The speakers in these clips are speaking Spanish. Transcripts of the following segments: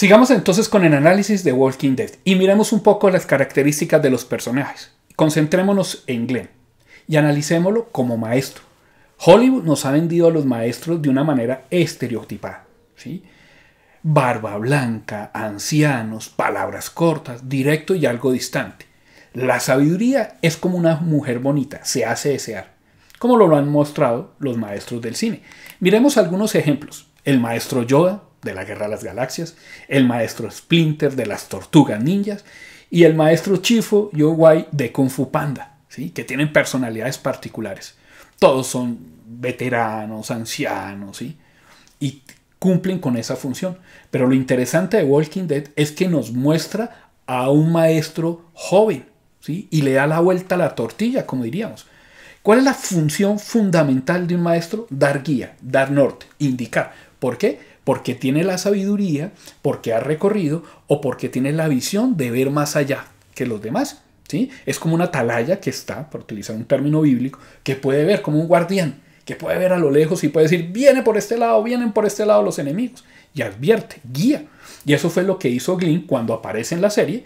Sigamos entonces con el análisis de Walking Dead y miremos un poco las características de los personajes. Concentrémonos en Glenn y analicémoslo como maestro. Hollywood nos ha vendido a los maestros de una manera estereotipada. ¿sí? Barba blanca, ancianos, palabras cortas, directo y algo distante. La sabiduría es como una mujer bonita, se hace desear, como lo han mostrado los maestros del cine. Miremos algunos ejemplos. El maestro Yoda, de la Guerra de las Galaxias, el maestro Splinter de las Tortugas Ninjas y el maestro Chifo Yowai de Kung Fu Panda, ¿sí? que tienen personalidades particulares. Todos son veteranos, ancianos, ¿sí? y cumplen con esa función. Pero lo interesante de Walking Dead es que nos muestra a un maestro joven ¿sí? y le da la vuelta a la tortilla, como diríamos. ¿Cuál es la función fundamental de un maestro? Dar guía, dar norte, indicar. ¿Por qué? porque tiene la sabiduría, porque ha recorrido o porque tiene la visión de ver más allá que los demás. ¿sí? Es como una atalaya que está, por utilizar un término bíblico, que puede ver como un guardián, que puede ver a lo lejos y puede decir, viene por este lado, vienen por este lado los enemigos. Y advierte, guía. Y eso fue lo que hizo Glynn cuando aparece en la serie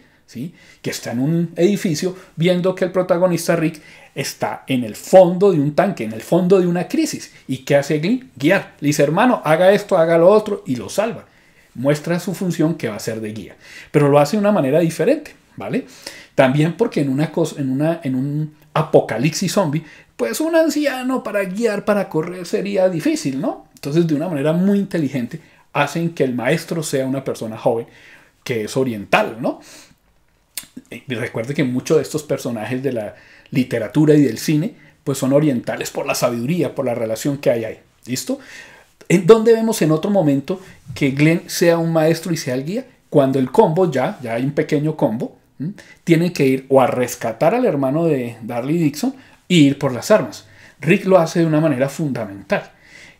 que está en un edificio viendo que el protagonista Rick está en el fondo de un tanque, en el fondo de una crisis. ¿Y qué hace Glenn? Guiar. Le dice, hermano, haga esto, haga lo otro y lo salva. Muestra su función que va a ser de guía, pero lo hace de una manera diferente, ¿vale? También porque en, una cosa, en, una, en un apocalipsis zombie, pues un anciano para guiar, para correr sería difícil, ¿no? Entonces, de una manera muy inteligente, hacen que el maestro sea una persona joven que es oriental, ¿no? Recuerde que muchos de estos personajes de la literatura y del cine pues son orientales por la sabiduría, por la relación que hay ahí. ¿Listo? ¿En dónde vemos en otro momento que Glenn sea un maestro y sea el guía? Cuando el combo ya, ya hay un pequeño combo, tiene tienen que ir o a rescatar al hermano de Darley Dixon e ir por las armas. Rick lo hace de una manera fundamental.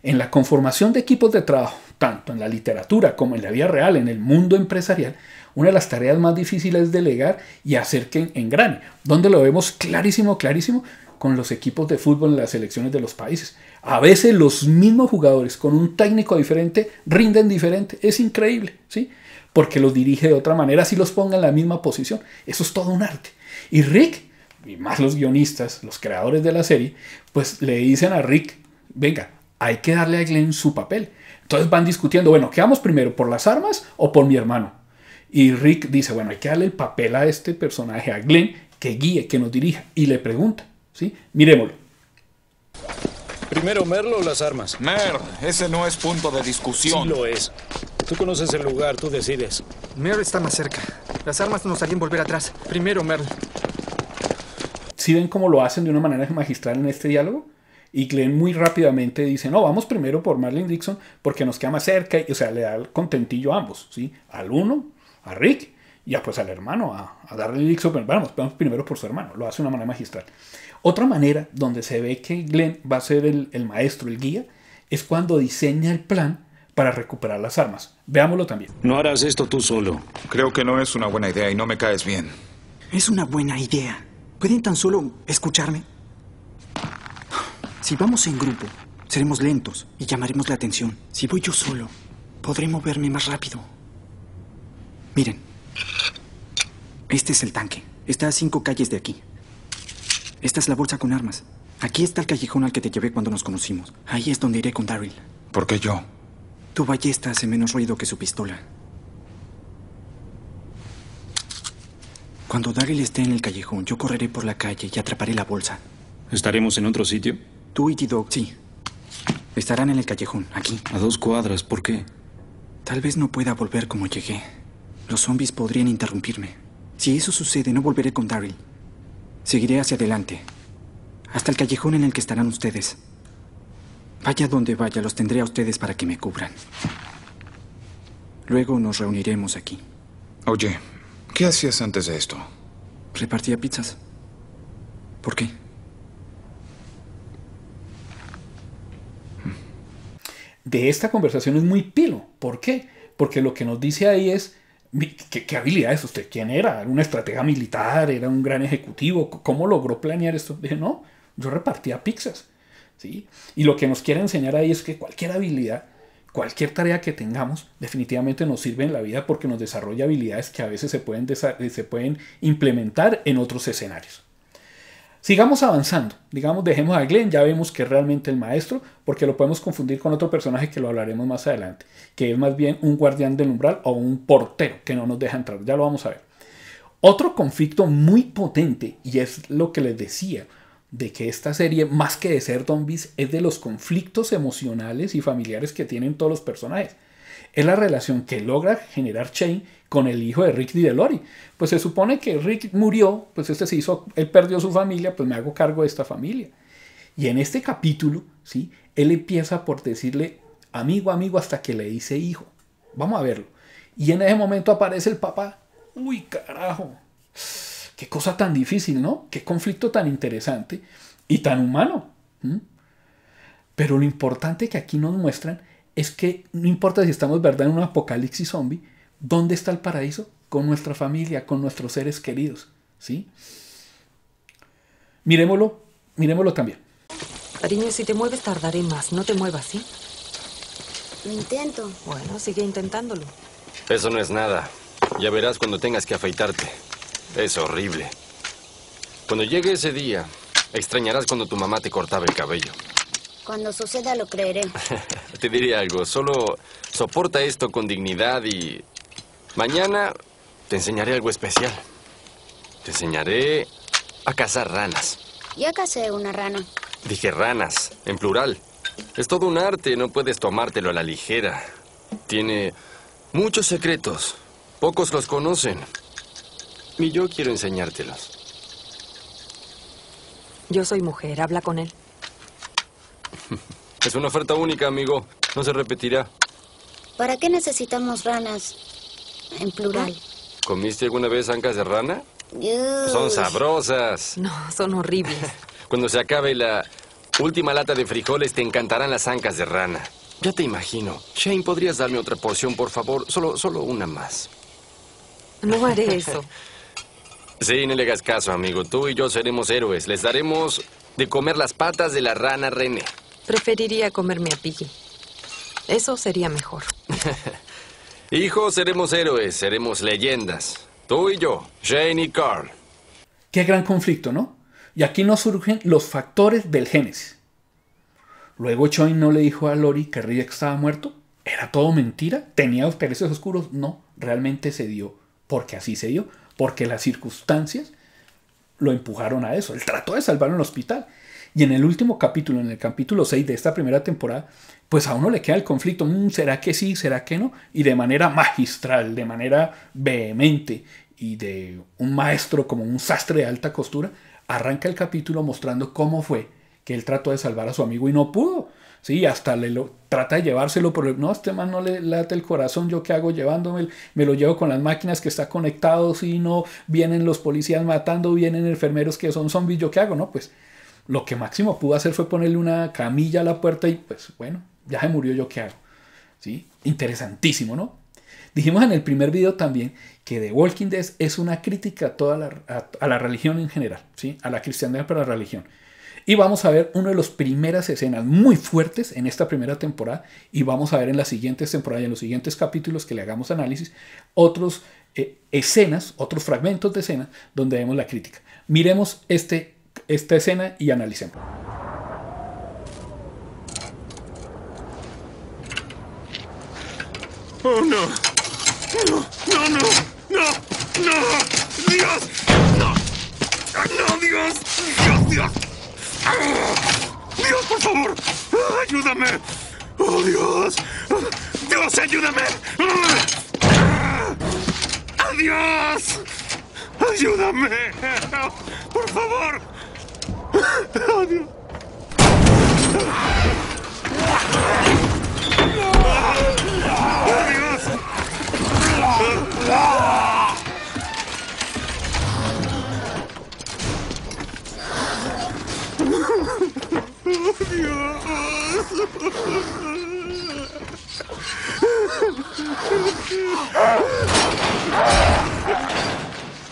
En la conformación de equipos de trabajo, tanto en la literatura como en la vida real, en el mundo empresarial, una de las tareas más difíciles es delegar y hacer que engrane. Donde lo vemos clarísimo, clarísimo con los equipos de fútbol en las selecciones de los países. A veces los mismos jugadores con un técnico diferente rinden diferente. Es increíble, ¿sí? Porque los dirige de otra manera, si los ponga en la misma posición. Eso es todo un arte. Y Rick, y más los guionistas, los creadores de la serie, pues le dicen a Rick, venga, hay que darle a Glenn su papel. Entonces van discutiendo, bueno, ¿qué vamos primero? ¿Por las armas o por mi hermano? Y Rick dice, bueno, hay que darle el papel a este personaje, a Glenn, que guíe, que nos dirija. Y le pregunta, ¿sí? Miremoslo. Primero Merlo o las armas. Mer, ese no es punto de discusión. Sí lo es. Tú conoces el lugar, tú decides. Mer está más cerca. Las armas nos harían volver atrás. Primero Merlo. Si ¿Sí ven cómo lo hacen de una manera magistral en este diálogo? Y Glenn muy rápidamente dice, no, vamos primero por Marlene Dixon porque nos queda más cerca. Y, o sea, le da el contentillo a ambos, ¿sí? Al uno a Rick y a, pues al hermano, a, darle el Dixon. vamos, vamos primero por su hermano, lo hace de una manera magistral. Otra manera donde se ve que Glenn va a ser el, el maestro, el guía, es cuando diseña el plan para recuperar las armas. Veámoslo también. No harás esto tú solo. Creo que no es una buena idea y no me caes bien. Es una buena idea. ¿Pueden tan solo escucharme? Si vamos en grupo, seremos lentos y llamaremos la atención. Si voy yo solo, podré moverme más rápido Miren. Este es el tanque. Está a cinco calles de aquí. Esta es la bolsa con armas. Aquí está el callejón al que te llevé cuando nos conocimos. Ahí es donde iré con Daryl. ¿Por qué yo? Tu ballesta hace menos ruido que su pistola. Cuando Daryl esté en el callejón, yo correré por la calle y atraparé la bolsa. ¿Estaremos en otro sitio? Tú y T-Dog, sí. Estarán en el callejón, aquí. A dos cuadras, ¿por qué? Tal vez no pueda volver como llegué. Los zombies podrían interrumpirme. Si eso sucede, no volveré con Daryl. Seguiré hacia adelante, hasta el callejón en el que estarán ustedes. Vaya donde vaya, los tendré a ustedes para que me cubran. Luego nos reuniremos aquí. Oye, ¿qué hacías antes de esto? Repartía pizzas. ¿Por qué? De esta conversación es muy pilo. ¿Por qué? Porque lo que nos dice ahí es, ¿Qué, ¿Qué, habilidades usted? ¿Quién era? ¿Era una estratega militar? ¿Era un gran ejecutivo? ¿Cómo logró planear esto? Dije, no, yo repartía pizzas. ¿sí? Y lo que nos quiere enseñar ahí es que cualquier habilidad, cualquier tarea que tengamos, definitivamente nos sirve en la vida porque nos desarrolla habilidades que a veces se pueden, se pueden implementar en otros escenarios. Sigamos avanzando, digamos, dejemos a Glenn, ya vemos que es realmente el maestro, porque lo podemos confundir con otro personaje que lo hablaremos más adelante, que es más bien un guardián del umbral o un portero que no nos deja entrar, ya lo vamos a ver. Otro conflicto muy potente, y es lo que les decía, de que esta serie, más que de ser zombies, es de los conflictos emocionales y familiares que tienen todos los personajes es la relación que logra generar Shane con el hijo de Rick de Lori Pues se supone que Rick murió, pues este se hizo, él perdió su familia, pues me hago cargo de esta familia. Y en este capítulo, ¿sí? él empieza por decirle amigo, amigo, hasta que le dice hijo. Vamos a verlo. Y en ese momento aparece el papá. Uy, carajo. Qué cosa tan difícil, ¿no? Qué conflicto tan interesante y tan humano. ¿Mm? Pero lo importante que aquí nos muestran es que no importa si estamos verdad en un apocalipsis zombie, ¿dónde está el paraíso? Con nuestra familia, con nuestros seres queridos, ¿sí? Miremoslo, miremoslo también. Cariño, si te mueves tardaré más, no te muevas, ¿sí? Lo intento. Bueno, sigue intentándolo. Eso no es nada. Ya verás cuando tengas que afeitarte. Es horrible. Cuando llegue ese día, extrañarás cuando tu mamá te cortaba el cabello. Cuando suceda lo creeré. Te diré algo, solo soporta esto con dignidad y mañana te enseñaré algo especial. Te enseñaré a cazar ranas. Ya cacé una rana. Dije ranas, en plural. Es todo un arte, no puedes tomártelo a la ligera. Tiene muchos secretos. Pocos los conocen. Y yo quiero enseñártelos. Yo soy mujer, habla con él. Es una oferta única, amigo. No se repetirá. ¿Para qué necesitamos ranas en plural? ¿Eh? ¿Comiste alguna vez ancas de rana? Son sabrosas. No, son horribles. Cuando se acabe la última lata de frijoles, te encantarán las ancas de rana. Ya te imagino. Shane, ¿podrías darme otra porción, por favor? Solo, solo una más. No haré eso. sí, no le hagas caso, amigo. Tú y yo seremos héroes. Les daremos de comer las patas de la rana René. Preferiría comerme a Piggy. Eso sería mejor. Hijos, seremos héroes, seremos leyendas. Tú y yo, Jane y Carl. Qué gran conflicto, ¿no? Y aquí nos surgen los factores del Génesis. Luego Choi no le dijo a Lori que Rick estaba muerto. ¿Era todo mentira? ¿Tenía los perezos oscuros? No, realmente se dio porque así se dio, porque las circunstancias lo empujaron a eso. Él trató de salvar el hospital y en el último capítulo, en el capítulo 6 de esta primera temporada, pues a uno le queda el conflicto, mm, ¿será que sí? ¿Será que no? Y de manera magistral, de manera vehemente y de un maestro como un sastre de alta costura, arranca el capítulo mostrando cómo fue que él trató de salvar a su amigo y no pudo. Sí, hasta le trata de llevárselo, pero no, este man no le late el corazón, yo qué hago llevándome, me lo llevo con las máquinas que está conectado, si no, vienen los policías matando, vienen enfermeros que son zombies, yo qué hago, no, pues lo que Máximo pudo hacer fue ponerle una camilla a la puerta y pues bueno, ya se murió yo qué hago. ¿Sí? Interesantísimo, ¿no? Dijimos en el primer video también que The Walking Dead es una crítica a, toda la, a, la religión en general, ¿sí? a la cristiandad para la religión. Y vamos a ver una de las primeras escenas muy fuertes en esta primera temporada y vamos a ver en las siguientes temporadas y en los siguientes capítulos que le hagamos análisis otros eh, escenas, otros fragmentos de escenas donde vemos la crítica. Miremos este esta escena y analicemos. ¡Oh, no! ¡No, no, no! ¡No! ¡No! ¡Dios! Dios! ¡Dios, Dios! ¡Dios, por favor! ¡Ayúdame! ¡Oh, Dios! ¡Dios, ayúdame! ¡Adiós! ¡Ayúdame! ¡Por favor! ¡Oh, Dios!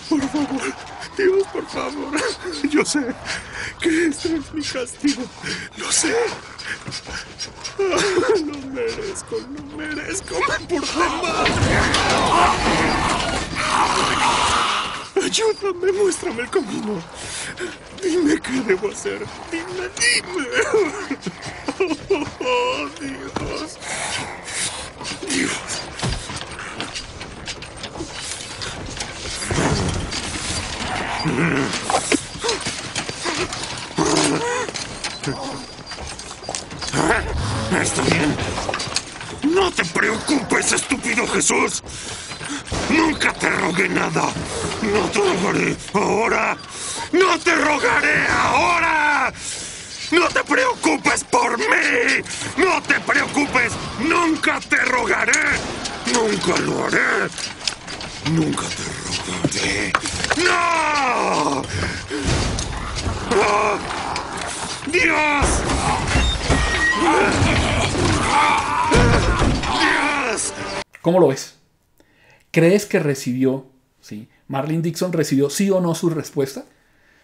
Por favor, Dios, por favor. Yo sé que me es mi castigo. Lo sé. No merezco, no merezco. Me porté mal. Ayúdame, muéstrame el camino. Dime qué debo hacer. Dime, dime. Oh, Dios. Dios. Está bien. No te preocupes, estúpido Jesús. Nunca te rogué nada. No te rogaré ahora. No te rogaré ahora. No te preocupes por mí. No te preocupes. Nunca te rogaré. Nunca lo haré. Nunca te rogaré. ¡No! ¡Ah! ¡Dios! ¿Cómo lo ves? ¿Crees que recibió, sí? Marlin Dixon recibió sí o no su respuesta?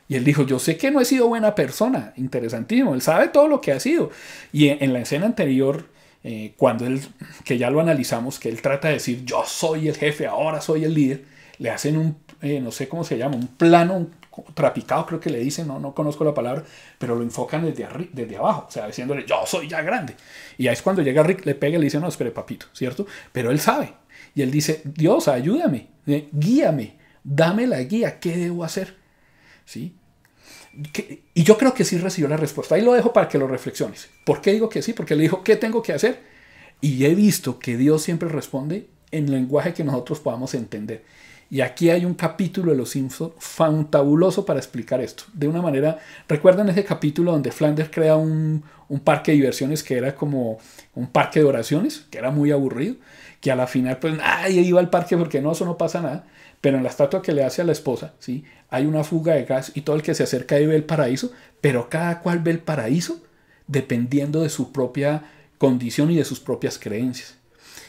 Y él dijo, yo sé que no he sido buena persona, interesantísimo, él sabe todo lo que ha sido. Y en, la escena anterior, eh, cuando él, que ya lo analizamos, que él trata de decir, yo soy el jefe, ahora soy el líder, le hacen un, eh, no sé cómo se llama, un plano, un, trapicado, creo que le dicen, no, no conozco la palabra, pero lo enfocan desde, desde abajo, o sea, diciéndole, yo soy ya grande. Y ahí es cuando llega Rick, le pega y le dice, no, espere, papito, ¿cierto? Pero él sabe. Y él dice, Dios, ayúdame, eh, guíame, dame la guía, ¿qué debo hacer? ¿Sí? y yo creo que sí recibió la respuesta. Ahí lo dejo para que lo reflexiones. ¿Por qué digo que sí? Porque le dijo, ¿qué tengo que hacer? Y he visto que Dios siempre responde en lenguaje que nosotros podamos entender. Y aquí hay un capítulo de Los Simpsons fantabuloso para explicar esto. De una manera, recuerdan ese capítulo donde Flanders crea un, parque de diversiones que era como un parque de oraciones, que era muy aburrido, que a la final, pues, nadie iba al parque porque no, eso no pasa nada. Pero en la estatua que le hace a la esposa, ¿sí? hay una fuga de gas y todo el que se acerca ahí ve el paraíso, pero cada cual ve el paraíso dependiendo de su propia condición y de sus propias creencias.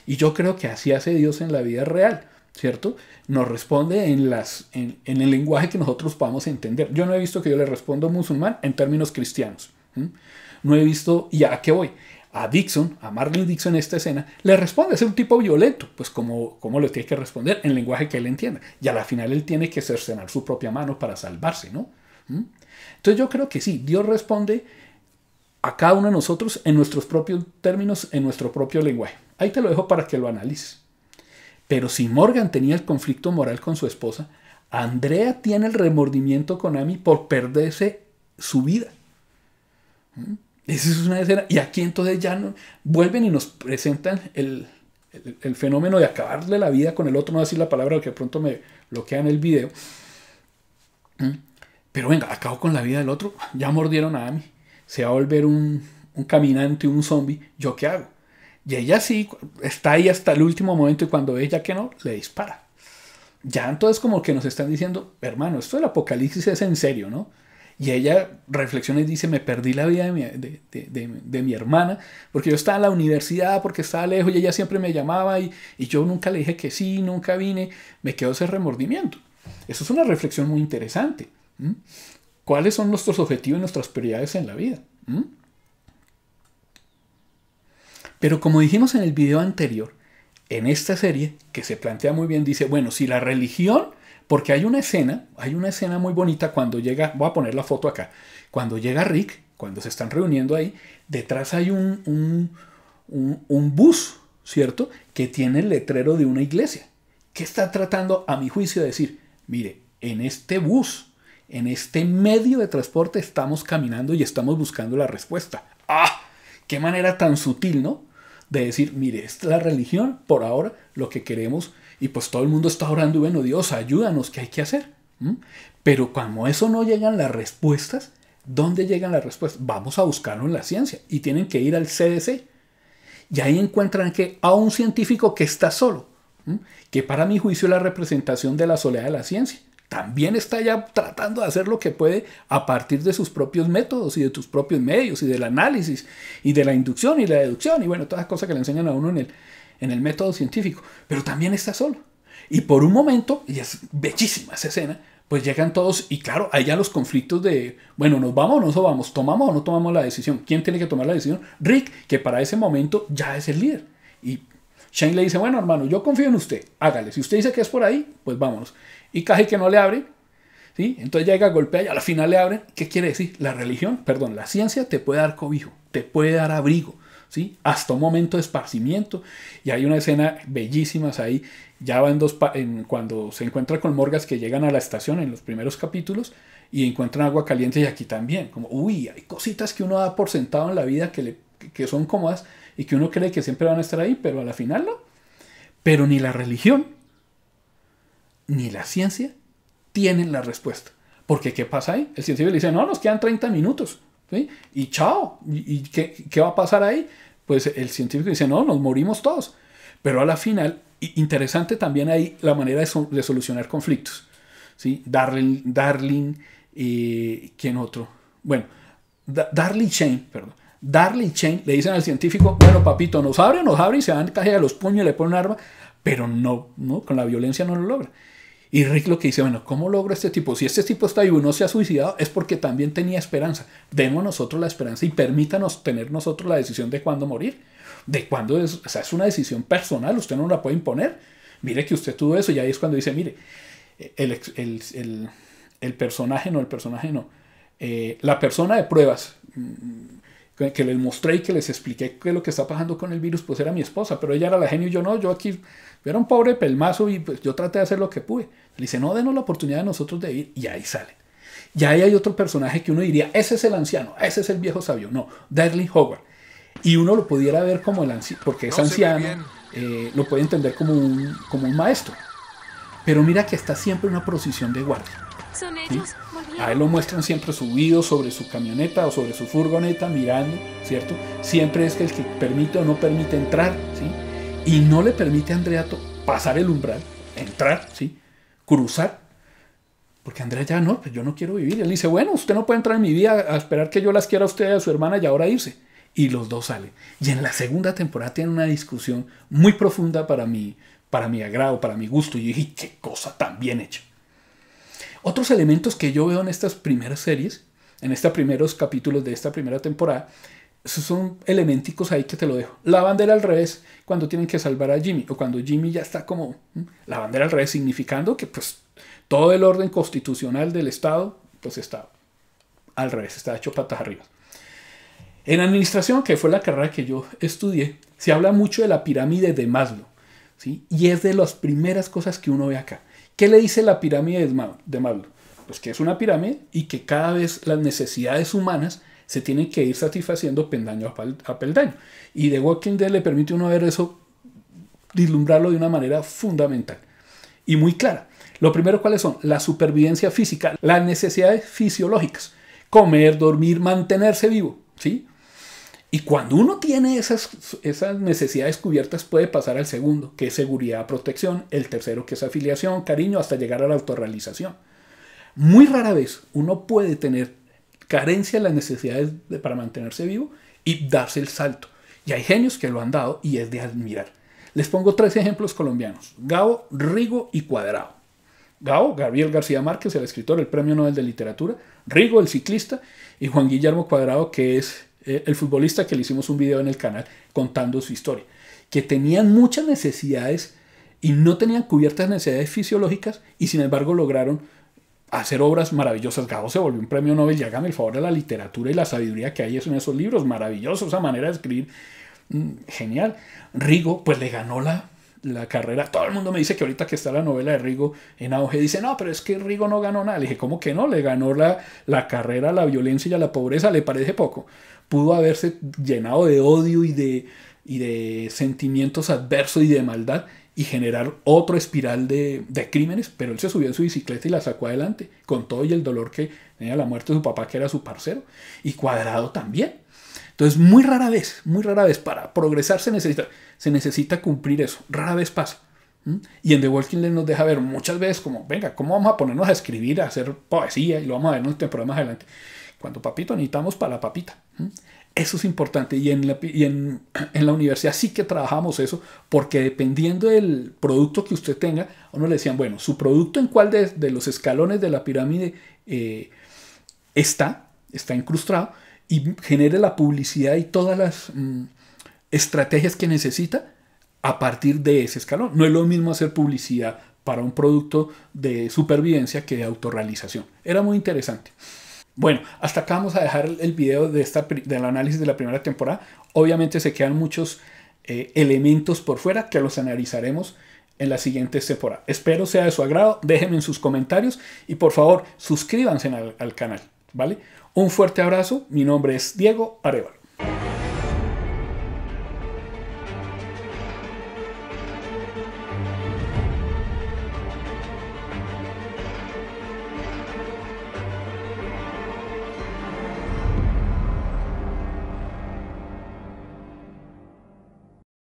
Y yo creo que así hace Dios en la vida real. ¿cierto? Nos responde en, las, en, el lenguaje que nosotros podamos entender. Yo no he visto que yo le respondo musulmán en términos cristianos. No he visto, ¿y a qué voy? A Dixon, a Marlene Dixon en esta escena, le responde, es un tipo violento, pues como, como le tiene que responder en el lenguaje que él entienda. Y a la final él tiene que cercenar su propia mano para salvarse, ¿no? Entonces yo creo que sí, Dios responde a cada uno de nosotros en nuestros propios términos, en nuestro propio lenguaje. Ahí te lo dejo para que lo analices. Pero si Morgan tenía el conflicto moral con su esposa, Andrea tiene el remordimiento con Amy por perderse su vida. ¿Mm? Esa es una escena. Y aquí entonces ya vuelven y nos presentan el, fenómeno de acabarle la vida con el otro, no decir la palabra porque pronto me bloquean el video. ¿Mm? Pero venga, acabo con la vida del otro. Ya mordieron a Amy. Se va a volver un, un caminante, un zombie. ¿Yo qué hago? Y ella sí está ahí hasta el último momento y cuando ve ya que no, le dispara. Ya entonces como que nos están diciendo, hermano, esto del apocalipsis es en serio, ¿no? Y ella reflexiona y dice, me perdí la vida de mi, hermana, porque yo estaba en la universidad, porque estaba lejos y ella siempre me llamaba y, yo nunca le dije que sí, nunca vine, me quedó ese remordimiento. Eso es una reflexión muy interesante. ¿Cuáles son nuestros objetivos y nuestras prioridades en la vida? Pero como dijimos en el video anterior, en esta serie, que se plantea muy bien, dice, bueno, si la religión, porque hay una escena, hay una escena muy bonita cuando llega, voy a poner la foto acá, cuando llega Rick, cuando se están reuniendo ahí, detrás hay un, un, bus, ¿cierto? Que tiene el letrero de una iglesia. que está tratando, a mi juicio, de decir? Mire, en este bus, en este medio de transporte estamos caminando y estamos buscando la respuesta. ¡Ah! ¡Qué manera tan sutil, ¿no? de decir, mire, esta es la religión, por ahora lo que queremos, y pues todo el mundo está orando, y bueno, Dios, ayúdanos, ¿qué hay que hacer? Pero como eso no llegan las respuestas, ¿dónde llegan las respuestas? Vamos a buscarlo en la ciencia, y tienen que ir al CDC, y ahí encuentran que a un científico que está solo, que para mi juicio es la representación de la soledad de la ciencia, también está ya tratando de hacer lo que puede a partir de sus propios métodos y de tus propios medios y del análisis y de la inducción y la deducción y bueno, todas las cosas que le enseñan a uno en el, en el método científico, pero también está solo. Y por un momento, y es bellísima esa escena, pues llegan todos y claro, hay ya los conflictos de, bueno, nos vamos no nos vamos, tomamos o no tomamos la decisión, ¿quién tiene que tomar la decisión? Rick, que para ese momento ya es el líder. Y Shane le dice, bueno, hermano, yo confío en usted, hágale. Si usted dice que es por ahí, pues vámonos. Y Caji que no le abre, ¿sí? Entonces llega, golpea y a la final le abren. ¿Qué quiere decir? La religión, perdón, la ciencia te puede dar cobijo, te puede dar abrigo, ¿sí? Hasta un momento de esparcimiento. Y hay una escena bellísima ahí, ya van dos, cuando se encuentra con Morgas que llegan a la estación en los primeros capítulos y encuentran agua caliente y aquí también. Como, uy, hay cositas que uno da por sentado en la vida que, le, que son cómodas y que uno cree que siempre van a estar ahí, pero a la final no. Pero ni la religión ni la ciencia tienen la respuesta. Porque ¿qué pasa ahí? El científico le dice, no, nos quedan 30 minutos. ¿sí? Y chao, ¿y, qué, qué va a pasar ahí? Pues el científico dice, no, nos morimos todos. Pero a la final, interesante también ahí la manera de, solucionar conflictos. ¿sí? Darling, Darling eh, ¿quién otro? Bueno, Darling Shane, perdón. Darling Chain le dicen al científico, bueno papito, nos abre, nos abre y se dan caja de los puños y le ponen un arma, pero no, no, con la violencia no lo logra. Y Rick lo que dice, bueno, ¿cómo logra este tipo? Si este tipo está vivo y no se ha suicidado, es porque también tenía esperanza. Demos nosotros la esperanza y permítanos tener nosotros la decisión de cuándo morir. De cuándo es, o sea, es una decisión personal, usted no la puede imponer. Mire que usted tuvo eso y ahí es cuando dice, mire, el, personaje no, el personaje no. Eh, la persona de pruebas, mm, que les mostré y que les expliqué que lo que está pasando con el virus, pues era mi esposa, pero ella era la genio y yo no, yo aquí era un pobre pelmazo y pues yo traté de hacer lo que pude. Le dice, no, denos la oportunidad de nosotros de ir y ahí sale Y ahí hay otro personaje que uno diría, ese es el anciano, ese es el viejo sabio, no, Dudley Howard. Y uno lo pudiera ver como el anciano, porque es anciano, eh, lo puede entender como un, como un maestro. Pero mira que está siempre una posición de guardia. ¿Son ellos? A él lo muestran siempre subido sobre su camioneta o sobre su furgoneta, mirando, ¿cierto? Siempre es que el que permite o no permite entrar, ¿sí? Y no le permite a Andrea pasar el umbral, entrar, ¿sí? Cruzar. Porque Andrea ya no, pues yo no quiero vivir. él dice, bueno, usted no puede entrar en mi vida a esperar que yo las quiera a usted y a su hermana y ahora irse. Y los dos salen. Y en la segunda temporada tienen una discusión muy profunda para mí, para mi agrado, para mi gusto. Y yo dije, qué cosa tan bien hecha. Otros elementos que yo veo en estas primeras series, en estos primeros capítulos de esta primera temporada, son elementicos ahí que te lo dejo. La bandera al revés cuando tienen que salvar a Jimmy o cuando Jimmy ya está como la bandera al revés significando que pues todo el orden constitucional del Estado pues está al revés, está hecho patas arriba. En administración, que fue la carrera que yo estudié, se habla mucho de la pirámide de Maslow, ¿sí? Y es de las primeras cosas que uno ve acá. ¿Qué le dice la pirámide de Maslow? Pues que es una pirámide y que cada vez las necesidades humanas se tienen que ir satisfaciendo pendaño a peldaño. Y de Walking Dead le permite uno ver eso, vislumbrarlo de una manera fundamental y muy clara. Lo primero, ¿cuáles son? La supervivencia física, las necesidades fisiológicas. Comer, dormir, mantenerse vivo, ¿sí? Y cuando uno tiene esas, esas necesidades cubiertas puede pasar al segundo, que es seguridad, protección, el tercero que es afiliación, cariño, hasta llegar a la autorrealización. Muy rara vez uno puede tener carencia en las necesidades para mantenerse vivo y darse el salto. Y hay genios que lo han dado y es de admirar. Les pongo tres ejemplos colombianos. gao Rigo y Cuadrado. gao Gabriel García Márquez, el escritor, el Premio Nobel de Literatura. Rigo, el ciclista. Y Juan Guillermo Cuadrado, que es eh, el futbolista que le hicimos un video en el canal contando su historia, que tenían muchas necesidades y no tenían cubiertas necesidades fisiológicas y sin embargo lograron hacer obras maravillosas. Gabo se volvió un premio Nobel y hágame el favor de la literatura y la sabiduría que hay en esos libros. Maravilloso esa manera de escribir. Mm, genial. Rigo, pues le ganó la la carrera. Todo el mundo me dice que ahorita que está la novela de Rigo en auge, dice, no, pero es que Rigo no ganó nada. Le dije, ¿cómo que no? Le ganó la, la carrera, la violencia y a la pobreza, le parece poco. Pudo haberse llenado de odio y de, y de sentimientos adversos y de maldad y generar otro espiral de, de crímenes, pero él se subió en su bicicleta y la sacó adelante, con todo y el dolor que tenía la muerte de su papá, que era su parcero, y cuadrado también entonces, muy rara vez, muy rara vez, para progresar se necesita, se necesita cumplir eso. Rara vez pasa. Y en The Walking Dead nos deja ver muchas veces como, venga, ¿cómo vamos a ponernos a escribir, a hacer poesía? Y lo vamos a ver en un tiempo más adelante. Cuando papito necesitamos para la papita. Eso es importante. Y, en la, universidad sí que trabajamos eso, porque dependiendo del producto que usted tenga, a uno le decían, bueno, su producto en cuál de, los escalones de la pirámide eh, está, está incrustado y genere la publicidad y todas las mm, estrategias que necesita a partir de ese escalón. No es lo mismo hacer publicidad para un producto de supervivencia que de autorrealización. Era muy interesante. Bueno, hasta acá vamos a dejar el video de esta, del análisis de la primera temporada. Obviamente se quedan muchos eh, elementos por fuera que los analizaremos en la siguiente temporada. Espero sea de su agrado, déjenme en sus comentarios y por favor suscríbanse al canal. ¿Vale? Un fuerte abrazo, mi nombre es Diego Arevalo.